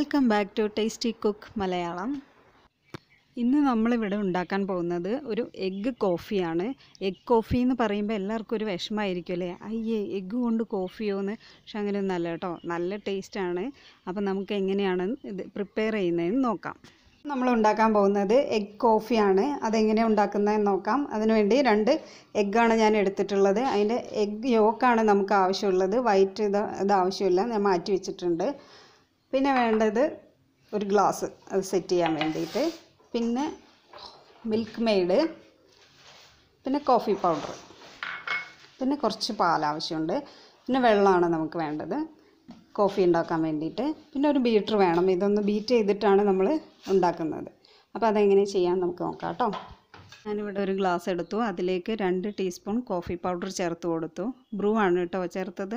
welcome back to tasty cook Malayalam ഇന്ന് നമ്മളിവിടെ ഉണ്ടാക്കാൻ പോകുന്നത് ഒരു എഗ്ഗ് കോഫിയാണ് എഗ്ഗ് കോഫി എന്ന് പറയുമ്പോൾ എല്ലാവർക്കും ഒരു വിഷമമായിരിക്കും അല്ലേ അയ്യേ എഗ്ഗ് കൊണ്ട് കോഫിയോ എന്ന് പക്ഷെ നല്ല കേട്ടോ നല്ല ടേസ്റ്റാണ് അപ്പോൾ നമുക്ക് എങ്ങനെയാണ് ഇത് പ്രിപ്പയർ ചെയ്യുന്നതെന്ന് നോക്കാം നമ്മൾ ഉണ്ടാക്കാൻ പോകുന്നത് എഗ് കോഫിയാണ് അതെങ്ങനെ ഉണ്ടാക്കുന്നതെന്ന് നോക്കാം അതിനുവേണ്ടി രണ്ട് എഗ്ഗാണ് ഞാൻ എടുത്തിട്ടുള്ളത് അതിൻ്റെ എഗ് യോക്കാണ് നമുക്ക് ആവശ്യമുള്ളത് വൈറ്റ് ഇത് ഇത് ആവശ്യമില്ല ഞാൻ മാറ്റി വെച്ചിട്ടുണ്ട് പിന്നെ വേണ്ടത് ഒരു ഗ്ലാസ് അത് സെറ്റ് ചെയ്യാൻ വേണ്ടിയിട്ട് പിന്നെ മിൽക്ക് മെയ്ഡ് പിന്നെ കോഫി പൗഡർ പിന്നെ കുറച്ച് പാൽ ആവശ്യമുണ്ട് പിന്നെ വെള്ളമാണ് നമുക്ക് വേണ്ടത് കോഫി ഉണ്ടാക്കാൻ വേണ്ടിയിട്ട് പിന്നെ ഒരു ബീറ്റർ വേണം ഇതൊന്ന് ബീറ്റ് ചെയ്തിട്ടാണ് നമ്മൾ ഉണ്ടാക്കുന്നത് അപ്പോൾ അതെങ്ങനെ ചെയ്യാൻ നമുക്ക് നോക്കാം കേട്ടോ ഞാനിവിടെ ഒരു ഗ്ലാസ് എടുത്തു അതിലേക്ക് രണ്ട് ടീസ്പൂൺ കോഫി പൗഡർ ചേർത്ത് കൊടുത്തു ബ്രൂ ആണ് കേട്ടോ ചേർത്തത്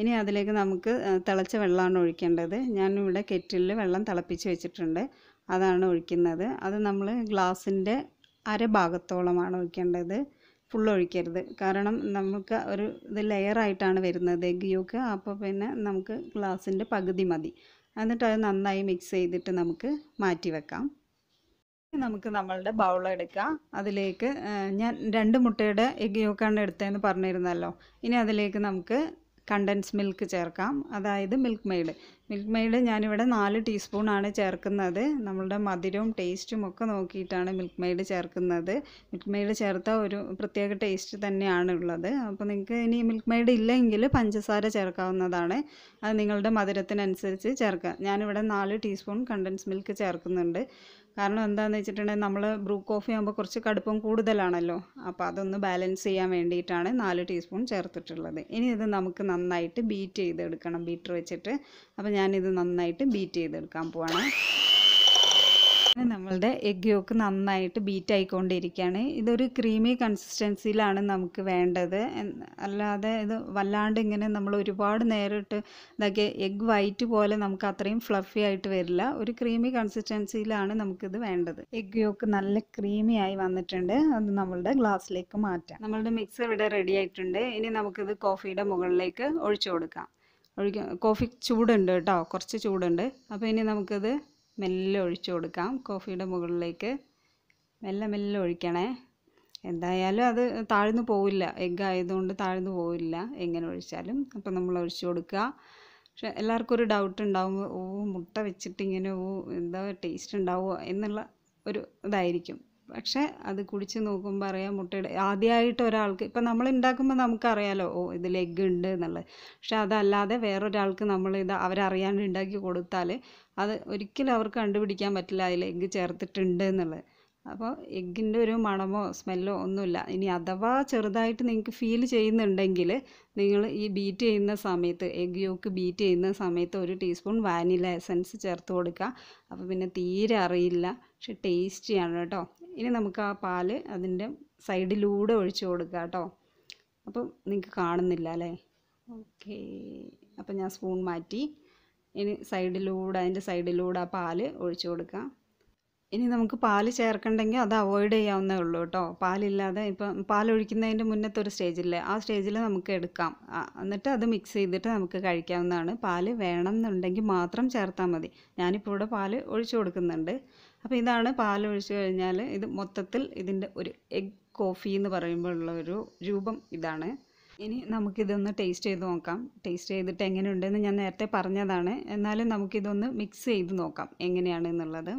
ഇനി അതിലേക്ക് നമുക്ക് തിളച്ച വെള്ളമാണ് ഒഴിക്കേണ്ടത് ഞാനിവിടെ കെറ്റിലിൽ വെള്ളം തിളപ്പിച്ച് വെച്ചിട്ടുണ്ട് അതാണ് ഒഴിക്കുന്നത് അത് നമ്മൾ ഗ്ലാസിൻ്റെ അരഭാഗത്തോളമാണ് ഒഴിക്കേണ്ടത് ഫുൾ ഒഴിക്കരുത് കാരണം നമുക്ക് ഒരു ഇത് ലെയറായിട്ടാണ് വരുന്നത് എഗ് യോക്ക് അപ്പോൾ പിന്നെ നമുക്ക് ഗ്ലാസിൻ്റെ പകുതി മതി എന്നിട്ട് അത് നന്നായി മിക്സ് ചെയ്തിട്ട് നമുക്ക് മാറ്റി വെക്കാം നമുക്ക് നമ്മളുടെ ബൗൾ എടുക്കാം അതിലേക്ക് ഞാൻ രണ്ട് മുട്ടയുടെ എഗ് യോക്കാണ് എടുത്തതെന്ന് പറഞ്ഞിരുന്നല്ലോ ഇനി അതിലേക്ക് നമുക്ക് കണ്ടൻസ് മിൽക്ക് ചേർക്കാം അതായത് മിൽക്ക് മെയ്ഡ് മിൽക്ക് മെയ്ഡ് ഞാനിവിടെ നാല് ടീസ്പൂണാണ് ചേർക്കുന്നത് നമ്മളുടെ മധുരവും ടേസ്റ്റും ഒക്കെ നോക്കിയിട്ടാണ് മിൽക്ക് മെയ്ഡ് ചേർക്കുന്നത് മിൽക്ക് മെയ്ഡ് ചേർത്ത ഒരു പ്രത്യേക ടേസ്റ്റ് തന്നെയാണ് ഉള്ളത് അപ്പോൾ നിങ്ങൾക്ക് ഇനി മിൽക്ക് മെയ്ഡ് ഇല്ലെങ്കിൽ പഞ്ചസാര ചേർക്കാവുന്നതാണ് അത് നിങ്ങളുടെ മധുരത്തിനനുസരിച്ച് ചേർക്കാം ഞാനിവിടെ നാല് ടീസ്പൂൺ കണ്ടൻസ് മിൽക്ക് ചേർക്കുന്നുണ്ട് കാരണം എന്താണെന്ന് വെച്ചിട്ടുണ്ടെങ്കിൽ നമ്മൾ ബ്രൂ കോഫി ആകുമ്പോൾ കുറച്ച് കടുപ്പം കൂടുതലാണല്ലോ അപ്പോൾ അതൊന്ന് ബാലൻസ് ചെയ്യാൻ വേണ്ടിയിട്ടാണ് നാല് ടീസ്പൂൺ ചേർത്തിട്ടുള്ളത് ഇനി ഇത് നമുക്ക് നന്നായിട്ട് ബീറ്റ് ചെയ്തെടുക്കണം ബീറ്റർ വെച്ചിട്ട് അപ്പോൾ ഞാനിത് നന്നായിട്ട് ബീറ്റ് ചെയ്തെടുക്കാൻ പോവാണ് നമ്മളുടെ എഗ് യോക്ക് നന്നായിട്ട് ബീറ്റ് ആയിക്കൊണ്ടിരിക്കുകയാണ് ഇതൊരു ക്രീമി കൺസിസ്റ്റൻസിയിലാണ് നമുക്ക് വേണ്ടത് അല്ലാതെ ഇത് വല്ലാണ്ട് ഇങ്ങനെ നമ്മൾ ഒരുപാട് നേരിട്ട് ഇതാക്കിയ എഗ് വൈറ്റ് പോലെ നമുക്ക് അത്രയും ഫ്ലഫി ആയിട്ട് വരില്ല ഒരു ക്രീമി കൺസിസ്റ്റൻസിയിലാണ് നമുക്കിത് വേണ്ടത് എഗ് യോക്ക് നല്ല ക്രീമി ആയി വന്നിട്ടുണ്ട് അത് നമ്മളുടെ ഗ്ലാസ്സിലേക്ക് മാറ്റാം നമ്മളുടെ മിക്സർ ഇവിടെ റെഡി ആയിട്ടുണ്ട് ഇനി നമുക്കിത് കോഫിയുടെ മുകളിലേക്ക് ഒഴിച്ചു കൊടുക്കാം ഒഴിക്കാം കോഫി ചൂടുണ്ട് കേട്ടോ കുറച്ച് ചൂടുണ്ട് അപ്പോൾ ഇനി നമുക്കത് മെല്ലെ ഒഴിച്ചു കൊടുക്കാം കോഫിയുടെ മുകളിലേക്ക് മെല്ലെ മെല്ലെ ഒഴിക്കണേ എന്തായാലും അത് താഴ്ന്നു പോവില്ല എഗ്ഗ് ആയതുകൊണ്ട് താഴ്ന്നു പോവില്ല എങ്ങനെ ഒഴിച്ചാലും അപ്പോൾ നമ്മൾ ഒഴിച്ചു കൊടുക്കുക പക്ഷെ എല്ലാവർക്കും ഒരു ഡൗട്ട് ഉണ്ടാവുമ്പോൾ ഓ മുട്ട വെച്ചിട്ട് ഇങ്ങനെ ഓ എന്താ ടേസ്റ്റ് ഉണ്ടാവുമോ എന്നുള്ള ഒരു ഇതായിരിക്കും പക്ഷേ അത് കുടിച്ച് നോക്കുമ്പോൾ അറിയാം മുട്ടയുടെ ആദ്യമായിട്ട് ഒരാൾക്ക് ഇപ്പം നമ്മൾ ഉണ്ടാക്കുമ്പോൾ നമുക്കറിയാലോ ഓ ഇതിൽ എഗ്ഗ് ഉണ്ട് എന്നുള്ളത് പക്ഷെ അതല്ലാതെ വേറൊരാൾക്ക് നമ്മൾ ഇത് അവരറിയാണ്ട് ഉണ്ടാക്കി കൊടുത്താൽ അത് ഒരിക്കലും അവർക്ക് കണ്ടുപിടിക്കാൻ പറ്റില്ല അതിൽ എഗ്ഗ് ചേർത്തിട്ടുണ്ട് എന്നുള്ളത് അപ്പോൾ എഗ്ഗിൻ്റെ ഒരു മണമോ സ്മെല്ലോ ഒന്നുമില്ല ഇനി അഥവാ ചെറുതായിട്ട് നിങ്ങൾക്ക് ഫീൽ ചെയ്യുന്നുണ്ടെങ്കിൽ നിങ്ങൾ ഈ ബീറ്റ് ചെയ്യുന്ന സമയത്ത് എഗ്ഗ് യോക്ക് ബീറ്റ് ചെയ്യുന്ന സമയത്ത് ഒരു ടീസ്പൂൺ വാനില എസൻസ് ചേർത്ത് കൊടുക്കുക അപ്പോൾ പിന്നെ തീരെ അറിയില്ല പക്ഷെ ടേസ്റ്റിയാണ് കേട്ടോ ഇനി നമുക്ക് ആ പാല് അതിൻ്റെ സൈഡിലൂടെ ഒഴിച്ചു കൊടുക്കുക കേട്ടോ അപ്പം നിങ്ങൾക്ക് കാണുന്നില്ല അല്ലേ ഓക്കെ അപ്പം ഞാൻ സ്പൂൺ മാറ്റി ഇനി സൈഡിലൂടെ അതിൻ്റെ സൈഡിലൂടെ ആ പാല് ഒഴിച്ചു കൊടുക്കാം ഇനി നമുക്ക് പാല് ചേർക്കണ്ടെങ്കിൽ അത് അവോയ്ഡ് ചെയ്യാവുന്നേ ഉള്ളൂ കേട്ടോ പാലില്ലാതെ ഇപ്പം പാലൊഴിക്കുന്നതിൻ്റെ മുന്നത്തെ ഒരു സ്റ്റേജില്ലേ ആ സ്റ്റേജിൽ നമുക്ക് എടുക്കാം എന്നിട്ട് അത് മിക്സ് ചെയ്തിട്ട് നമുക്ക് കഴിക്കാവുന്നതാണ് പാല് വേണം എന്നുണ്ടെങ്കിൽ മാത്രം ചേർത്താൽ മതി ഞാനിപ്പോൾ ഇവിടെ പാല് ഒഴിച്ചു കൊടുക്കുന്നുണ്ട് അപ്പോൾ ഇതാണ് പാലൊഴിച്ച് കഴിഞ്ഞാൽ ഇത് മൊത്തത്തിൽ ഇതിൻ്റെ ഒരു എഗ് കോഫി എന്ന് ഉള്ള ഒരു രൂപം ഇതാണ് ഇനി നമുക്കിതൊന്ന് ടേസ്റ്റ് ചെയ്ത് നോക്കാം ടേസ്റ്റ് ചെയ്തിട്ട് എങ്ങനെയുണ്ടെന്ന് ഞാൻ നേരത്തെ പറഞ്ഞതാണ് എന്നാലും നമുക്കിതൊന്ന് മിക്സ് ചെയ്ത് നോക്കാം എങ്ങനെയാണ് എന്നുള്ളത്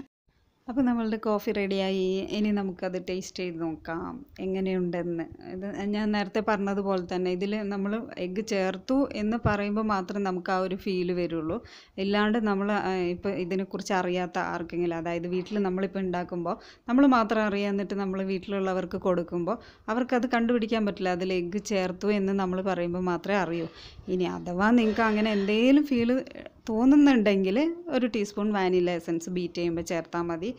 അപ്പോൾ നമ്മളുടെ കോഫി റെഡിയായി ഇനി നമുക്കത് ടേസ്റ്റ് ചെയ്ത് നോക്കാം എങ്ങനെയുണ്ടെന്ന് ഇത് ഞാൻ നേരത്തെ പറഞ്ഞതുപോലെ തന്നെ ഇതിൽ നമ്മൾ എഗ്ഗ് ചേർത്തു എന്ന് പറയുമ്പോൾ മാത്രം നമുക്ക് ആ ഒരു ഫീല് വരുള്ളൂ ഇല്ലാണ്ട് നമ്മൾ ഇപ്പോൾ ഇതിനെക്കുറിച്ച് അറിയാത്ത ആർക്കെങ്കിലും അതായത് വീട്ടിൽ നമ്മളിപ്പോൾ ഉണ്ടാക്കുമ്പോൾ നമ്മൾ മാത്രം അറിയാന്നിട്ട് നമ്മൾ വീട്ടിലുള്ളവർക്ക് കൊടുക്കുമ്പോൾ അവർക്കത് കണ്ടുപിടിക്കാൻ പറ്റില്ല അതിൽ എഗ്ഗ് ചേർത്തു എന്ന് നമ്മൾ പറയുമ്പോൾ മാത്രമേ അറിയൂ ഇനി അഥവാ നിങ്ങൾക്ക് അങ്ങനെ എന്തെങ്കിലും ഫീല് തോന്നുന്നുണ്ടെങ്കിൽ ഒരു ടീസ്പൂൺ വാനില എസൻസ് ബീറ്റ് ചെയ്യുമ്പോൾ ചേർത്താൽ മതി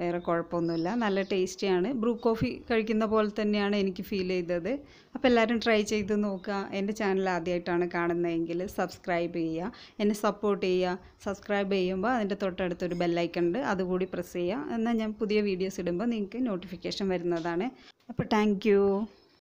വേറെ കുഴപ്പമൊന്നുമില്ല നല്ല ടേസ്റ്റിയാണ് ബ്രൂ കോഫി കഴിക്കുന്ന പോലെ തന്നെയാണ് എനിക്ക് ഫീൽ ചെയ്തത് അപ്പോൾ എല്ലാവരും ട്രൈ ചെയ്ത് നോക്കുക എൻ്റെ ചാനൽ ആദ്യമായിട്ടാണ് കാണുന്നതെങ്കിൽ സബ്സ്ക്രൈബ് ചെയ്യുക എന്നെ സപ്പോർട്ട് ചെയ്യുക സബ്സ്ക്രൈബ് ചെയ്യുമ്പോൾ അതിൻ്റെ തൊട്ടടുത്തൊരു ബെല്ലൈക്കൺ ഉണ്ട് അതുകൂടി പ്രസ് ചെയ്യുക എന്നാൽ ഞാൻ പുതിയ വീഡിയോസ് ഇടുമ്പോൾ നിങ്ങൾക്ക് നോട്ടിഫിക്കേഷൻ വരുന്നതാണ് അപ്പോൾ താങ്ക്